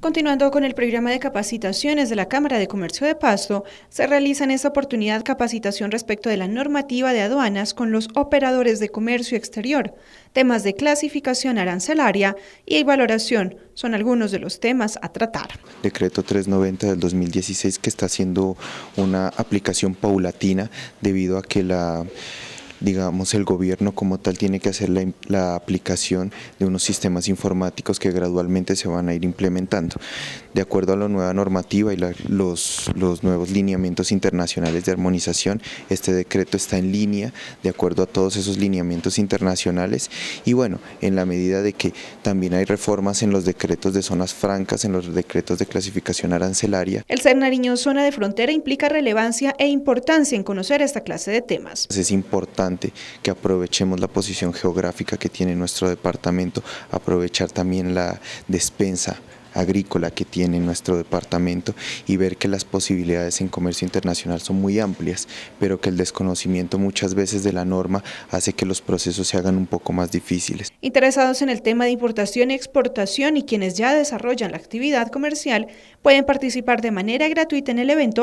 Continuando con el programa de capacitaciones de la Cámara de Comercio de Pasto, se realiza en esta oportunidad capacitación respecto de la normativa de aduanas con los operadores de comercio exterior. Temas de clasificación arancelaria y valoración son algunos de los temas a tratar. Decreto 390 del 2016 que está haciendo una aplicación paulatina debido a que la digamos, el gobierno como tal tiene que hacer la, aplicación de unos sistemas informáticos que gradualmente se van a ir implementando. De acuerdo a la nueva normativa y los, los nuevos lineamientos internacionales de armonización, este decreto está en línea de acuerdo a todos esos lineamientos internacionales y bueno, en la medida de que también hay reformas en los decretos de zonas francas, en los decretos de clasificación arancelaria. El ser Nariño zona de frontera implica relevancia e importancia en conocer esta clase de temas. Es importante que aprovechemos la posición geográfica que tiene nuestro departamento, aprovechar también la despensa agrícola que tiene nuestro departamento y ver que las posibilidades en comercio internacional son muy amplias, pero que el desconocimiento muchas veces de la norma hace que los procesos se hagan un poco más difíciles. Interesados en el tema de importación y exportación y quienes ya desarrollan la actividad comercial pueden participar de manera gratuita en el evento